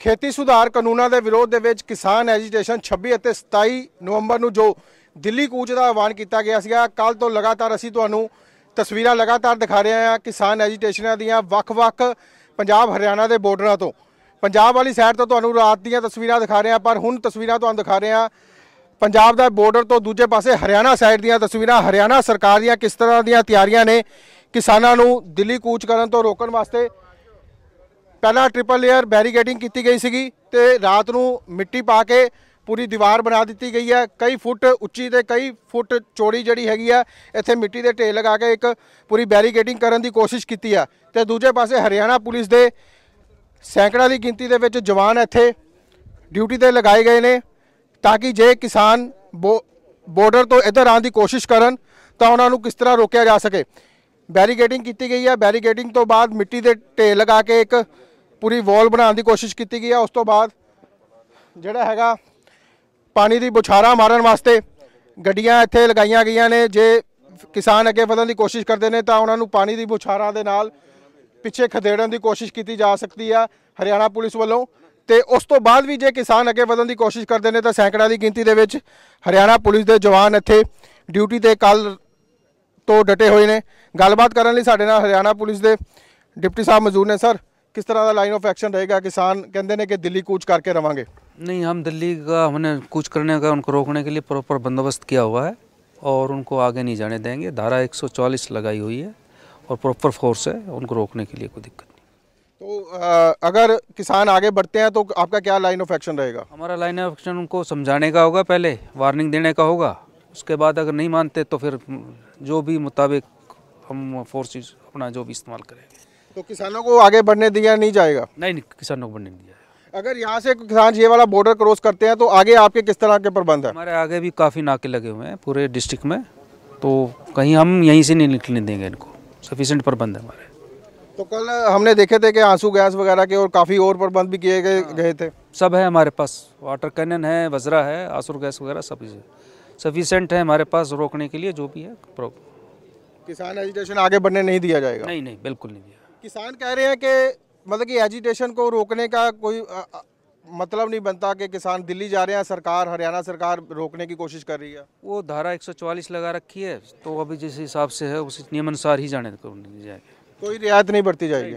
ਖੇਤੀ ਸੁਧਾਰ ਕਾਨੂੰਨਾਂ ਦੇ ਵਿਰੋਧ ਦੇ ਵਿੱਚ ਕਿਸਾਨ ਐਜੀਟੇਸ਼ਨ 26 ਅਤੇ 27 ਨਵੰਬਰ ਨੂੰ ਜੋ ਦਿੱਲੀ ਕੂਚ ਦਾ ਆਹਵਾਨ ਕੀਤਾ ਗਿਆ ਸੀਗਾ ਕੱਲ ਤੋਂ ਲਗਾਤਾਰ ਅਸੀਂ ਤੁਹਾਨੂੰ ਤਸਵੀਰਾਂ ਲਗਾਤਾਰ ਦਿਖਾ ਰਹੇ ਹਾਂ ਕਿਸਾਨ ਐਜੀਟੇਸ਼ਨਾਂ ਦੀਆਂ ਵੱਖ-ਵੱਖ ਪੰਜਾਬ ਹਰਿਆਣਾ ਦੇ ਬਾਰਡਰਾਂ ਤੋਂ ਪੰਜਾਬ ਵਾਲੀ ਸਾਈਡ ਤੋਂ ਤੁਹਾਨੂੰ ਰਾਤ ਦੀਆਂ ਤਸਵੀਰਾਂ ਦਿਖਾ ਰਹੇ ਹਾਂ ਪਰ ਹੁਣ ਤਸਵੀਰਾਂ ਤੁਹਾਨੂੰ ਦਿਖਾ ਰਹੇ ਹਾਂ ਪੰਜਾਬ ਦਾ ਬਾਰਡਰ ਤੋਂ ਦੂਜੇ ਪਾਸੇ ਹਰਿਆਣਾ ਸਾਈਡ ਦੀਆਂ ਤਸਵੀਰਾਂ ਹਰਿਆਣਾ ਸਰਕਾਰ ਦੀਆਂ ਕਿਸ ਤਰ੍ਹਾਂ ਦੀਆਂ ਤਿਆਰੀਆਂ ਨੇ ਕਿਸਾਨਾਂ ਨੂੰ ਦਿੱਲੀ ਕੂਚ ਕਰਨ ਤੋਂ ਰੋਕਣ ਵਾਸਤੇ ਪਹਿਲਾ ਟ੍ਰਿਪਲ ਲੇਅਰ ਬੈਰੀਕੇਡਿੰਗ ਕੀਤੀ ਗਈ ਸੀਗੀ ਤੇ ਰਾਤ ਨੂੰ ਮਿੱਟੀ ਪਾ ਕੇ ਪੂਰੀ ਦੀਵਾਰ ਬਣਾ ਦਿੱਤੀ ਗਈ ਹੈ ਕਈ ਫੁੱਟ ਉੱਚੀ ਤੇ ਕਈ ਫੁੱਟ ਚੌੜੀ ਜਿਹੜੀ ਹੈਗੀ ਆ ਇੱਥੇ ਮਿੱਟੀ ਦੇ ਢੇਰ ਲਗਾ ਕੇ ਇੱਕ ਪੂਰੀ ਬੈਰੀਕੇਡਿੰਗ ਕਰਨ ਦੀ ਕੋਸ਼ਿਸ਼ ਕੀਤੀ ਆ ਤੇ ਦੂਜੇ ਪਾਸੇ ਹਰਿਆਣਾ ਪੁਲਿਸ ਦੇ ਸੈਂਕੜਾ ਦੀ ਗਿਣਤੀ ਦੇ ਵਿੱਚ ਜਵਾਨ ਇੱਥੇ ਡਿਊਟੀ ਤੇ ਲਗਾਏ ਗਏ ਨੇ ਤਾਂ ਕਿ ਜੇ ਕਿਸਾਨ ਬਾਰਡਰ ਤੋਂ ਇੱਧਰ ਆਉਣ ਦੀ ਕੋਸ਼ਿਸ਼ ਕਰਨ ਤਾਂ ਉਹਨਾਂ ਨੂੰ ਕਿਸ ਤਰ੍ਹਾਂ ਰੋਕਿਆ ਜਾ ਸਕੇ ਬੈਰੀਕੇਡਿੰਗ ਕੀਤੀ ਗਈ ਹੈ ਬੈਰੀਕੇਡਿੰਗ ਤੋਂ ਬਾਅਦ ਮਿੱਟੀ ਦੇ ਢੇਰ ਲਗਾ ਕੇ ਇੱਕ ਪੂਰੀ ਵਾਲ ਬਣਾਉਣ ਦੀ ਕੋਸ਼ਿਸ਼ ਕੀਤੀ ਗਈ ਹੈ ਉਸ ਤੋਂ ਬਾਅਦ ਜਿਹੜਾ ਹੈਗਾ ਪਾਣੀ ਦੀ ਬੁਛਾਰਾ ਮਾਰਨ ਵਾਸਤੇ ਗੱਡੀਆਂ ਇੱਥੇ ਲਗਾਈਆਂ ਗਈਆਂ ਨੇ ਜੇ ਕਿਸਾਨ ਅੱਗੇ ਵਧਣ ਦੀ ਕੋਸ਼ਿਸ਼ ਕਰਦੇ ਨੇ ਤਾਂ ਉਹਨਾਂ ਨੂੰ ਪਾਣੀ ਦੀ ਬੁਛਾਰਾ ਦੇ ਨਾਲ ਪਿੱਛੇ ਖਦੇੜਨ ਦੀ ਕੋਸ਼ਿਸ਼ ਕੀਤੀ ਜਾ ਸਕਦੀ ਆ ਹਰਿਆਣਾ ਪੁਲਿਸ ਵੱਲੋਂ ਤੇ ਉਸ ਤੋਂ ਬਾਅਦ ਵੀ ਜੇ ਕਿਸਾਨ ਅੱਗੇ ਵਧਣ ਦੀ ਕੋਸ਼ਿਸ਼ ਕਰਦੇ ਨੇ ਤਾਂ ਸੈਂਕੜਾ ਦੀ ਗਿਣਤੀ ਦੇ ਵਿੱਚ ਹਰਿਆਣਾ ਪੁਲਿਸ ਦੇ ਜਵਾਨ ਇੱਥੇ ਡਿਊਟੀ ਤੇ ਕੱਲ ਤੋਂ ਡਟੇ ਹੋਏ ਨੇ ਗੱਲਬਾਤ ਕਰਨ ਲਈ ਸਾਡੇ ਨਾਲ ਹਰਿਆਣਾ ਪੁਲਿਸ ਦੇ ਡਿਪਟੀ ਸਾਹਿਬ ਮੌਜੂਦ ਨੇ ਸਰ किस तरह का लाइन ऑफ एक्शन रहेगा किसान कहते हैं कि दिल्ली कूच करके ਰਵਾਂਗੇ नहीं हम दिल्ली का हमने कूच करने का उनको रोकने के लिए प्रॉपर बंदोबस्त किया हुआ है और उनको आगे नहीं जाने देंगे धारा 144 लगाई हुई है और प्रॉपर फोर्स है उनको रोकने के लिए कोई दिक्कत नहीं तो आ, अगर किसान आगे बढ़ते हैं तो आपका क्या लाइन ऑफ एक्शन रहेगा हमारा लाइन ऑफ एक्शन उनको समझाने का होगा पहले वार्निंग देने का होगा उसके बाद अगर नहीं मानते तो फिर जो भी मुताबिक हम फोर्स अपना जो भी इस्तेमाल करेंगे तो किसानों को आगे बढ़ने दिया नहीं जाएगा नहीं नहीं किसानों को बढ़ने दिया अगर यहाँ से किसान ये वाला बॉर्डर क्रॉस करते हैं तो आगे आपके किस तरह के प्रबंध है हमारे आगे भी काफ़ी नाके लगे हुए हैं पूरे डिस्ट्रिक्ट में तो कहीं हम यहीं से नहीं निकलने देंगे इनको सफिशेंट प्रबंध है हमारे तो कल हमने देखे थे कि आंसू गैस वगैरह के और काफ़ी और प्रबंध भी किए गए हाँ। गए थे सब है हमारे पास वाटर कैनन है वजरा है आंसू गैस वगैरह सब सफिशेंट है हमारे पास रोकने के लिए जो भी है किसान एजुटेशन आगे बढ़ने नहीं दिया जाएगा नहीं नहीं बिल्कुल नहीं दिया किसान कह रहे हैं कि मतलब कि एजिटेशन को रोकने का कोई मतलब नहीं बनता कि किसान दिल्ली जा रहे हैं सरकार हरियाणा सरकार रोकने की कोशिश कर रही है वो धारा 144 लगा रखी है तो अभी जिस हिसाब से है उसी नियम अनुसार ही जाने को जाएगी कोई रियायत नहीं बरती जाएगी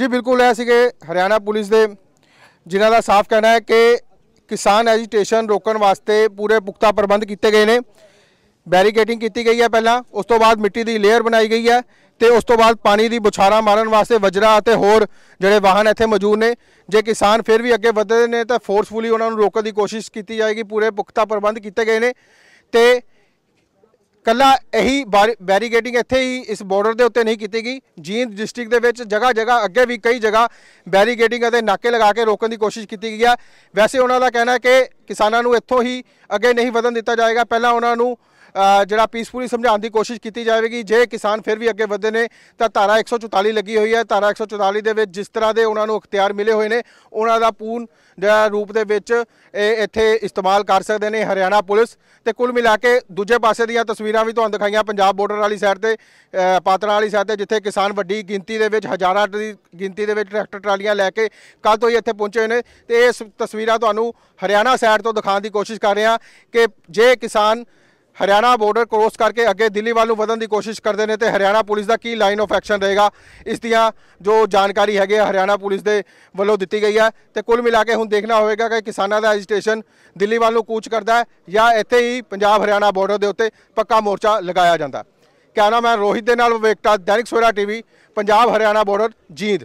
जी बिल्कुल ऐसे के हरियाणा पुलिस ने जिन्हों का साफ कहना है कि किसान एजुटेशन रोकने वास्ते पूरे पुख्ता प्रबंध किए गए हैं बैरीकेडिंग की गई है पहला उस तो बाद मिट्टी की लेयर बनाई गई है ਤੇ ਉਸ ਤੋਂ ਬਾਅਦ ਪਾਣੀ ਦੀ ਬੁਛਾਰਾ ਮਾਰਨ ਵਾਸਤੇ ਵਜਰਾ ਅਤੇ ਹੋਰ ਜਿਹੜੇ ਵਾਹਨ ਇੱਥੇ ਮੌਜੂਦ ਨੇ ਜੇ ਕਿਸਾਨ ਫਿਰ ਵੀ ਅੱਗੇ ਵਧਦੇ ਨੇ ਤਾਂ ਫੋਰਸਫੁਲੀ ਉਹਨਾਂ ਨੂੰ ਰੋਕਣ ਦੀ ਕੋਸ਼ਿਸ਼ ਕੀਤੀ ਜਾਏਗੀ ਪੂਰੇ ਪੁਖਤਾ ਪ੍ਰਬੰਧ ਕੀਤੇ ਗਏ ਨੇ ਤੇ ਕੱਲਾ ਇਹੀ ਬੈਰੀਗੇਟਿੰਗ ਇੱਥੇ ਹੀ ਇਸ ਬਾਰਡਰ ਦੇ ਉੱਤੇ ਨਹੀਂ ਕੀਤੀ ਗਈ ਜੀਂਦ ਡਿਸਟ੍ਰਿਕਟ ਦੇ ਵਿੱਚ ਜਗ੍ਹਾ ਜਗ੍ਹਾ ਅੱਗੇ ਵੀ ਕਈ ਜਗ੍ਹਾ ਬੈਰੀਗੇਟਿੰਗ ਅਤੇ ਨਾਕੇ ਲਗਾ ਕੇ ਰੋਕਣ ਦੀ ਕੋਸ਼ਿਸ਼ ਕੀਤੀ ਗਈ ਹੈ ਵੈਸੇ ਉਹਨਾਂ ਦਾ ਕਹਿਣਾ ਹੈ ਕਿ ਕਿਸਾਨਾਂ ਨੂੰ ਇੱਥੋਂ ਹੀ ਅੱਗੇ ਨਹੀਂ ਵਧਣ ਦਿੱਤਾ ਜਾਏਗਾ ਪਹਿਲਾਂ ਉਹਨਾਂ ਨੂੰ ਜਿਹੜਾ ਪੀਸਫੁਲੀ ਸਮਝਾਉਣ ਦੀ ਕੋਸ਼ਿਸ਼ ਕੀਤੀ ਜਾਵੇਗੀ ਜੇ ਕਿਸਾਨ ਫਿਰ ਵੀ ਅੱਗੇ ਵਧਦੇ ਨੇ ਤਾਂ ਧਾਰਾ 144 ਲੱਗੀ ਹੋਈ ਹੈ ਧਾਰਾ 144 ਦੇ ਵਿੱਚ ਜਿਸ ਤਰ੍ਹਾਂ ਦੇ ਉਹਨਾਂ ਨੂੰ ਅਖਤਿਆਰ ਮਿਲੇ ਹੋਏ ਨੇ ਉਹਨਾਂ ਦਾ ਪੂਰਨ ਜਿਹੜਾ ਰੂਪ ਦੇ ਵਿੱਚ ਇੱਥੇ ਇਸਤੇਮਾਲ ਕਰ ਸਕਦੇ ਨੇ ਹਰਿਆਣਾ ਪੁਲਿਸ ਤੇ ਕੁੱਲ ਮਿਲਾ ਕੇ ਦੂਜੇ ਪਾਸੇ ਦੀਆਂ ਤਸਵੀਰਾਂ ਵੀ ਤੁਹਾਨੂੰ ਦਿਖਾਈਆਂ ਪੰਜਾਬ ਬਾਰਡਰ ਵਾਲੀ ਸਾਈਡ ਤੇ ਪਾਤਰਾ ਵਾਲੀ ਸਾਈਡ ਤੇ ਜਿੱਥੇ ਕਿਸਾਨ ਵੱਡੀ ਗਿਣਤੀ ਦੇ ਵਿੱਚ ਹਜ਼ਾਰਾਂ ਦੀ ਗਿਣਤੀ ਦੇ ਵਿੱਚ ਟਰੈਕਟਰ ਟਰਾਲੀਆਂ ਲੈ ਕੇ ਕੱਲ ਤੋਂ ਹੀ ਇੱਥੇ ਪਹੁੰਚੇ ਨੇ ਤੇ ਇਹ ਤਸਵੀਰਾਂ ਤੁਹਾਨੂੰ ਹਰਿਆਣਾ ਸਾਈਡ ਤੋਂ ਦਿਖਾਉਣ ਦੀ ਕੋਸ਼ਿਸ਼ ਕਰ ਰਹੇ ਹਾਂ ਕਿ ਜੇ ਕਿਸਾਨ ਹਰਿਆਣਾ ਬਾਰਡਰ ਕ੍ਰੋਸ ਕਰਕੇ ਅੱਗੇ ਦਿੱਲੀ ਵੱਲ ਨੂੰ ਵਧਣ ਦੀ ਕੋਸ਼ਿਸ਼ ਕਰਦੇ ਨੇ ਤੇ ਹਰਿਆਣਾ ਪੁਲਿਸ ਦਾ ਕੀ ਲਾਈਨ ਆਫ ਐਕਸ਼ਨ ਰਹੇਗਾ ਇਸ ਦੀਆਂ ਜੋ ਜਾਣਕਾਰੀ ਹੈਗੇ ਹਰਿਆਣਾ ਪੁਲਿਸ ਦੇ ਵੱਲੋਂ ਦਿੱਤੀ ਗਈ ਹੈ ਤੇ ਕੁੱਲ ਮਿਲਾ ਕੇ ਹੁਣ ਦੇਖਣਾ ਹੋਵੇਗਾ ਕਿ ਕਿਸਾਨਾਂ ਦਾ ਐਜੀਟੇਸ਼ਨ ਦਿੱਲੀ ਵੱਲ ਨੂੰ ਕੂਚ ਕਰਦਾ ਹੈ ਜਾਂ ਇੱਥੇ ਹੀ ਪੰਜਾਬ ਹਰਿਆਣਾ ਬਾਰਡਰ ਦੇ ਉੱਤੇ ਪੱਕਾ ਮੋਰਚਾ ਲਗਾਇਆ ਜਾਂਦਾ ਕਹਿਣਾ ਮੈਂ ਰੋਹਿਤ ਦੇ ਨਾਲ ਵਿਵੇਕਤਾ ਦੈਨਿਕ ਸਵੇਰਾ ਟੀਵੀ ਪੰਜਾਬ ਹਰਿਆਣਾ ਬਾਰਡਰ ਜੀਂਦ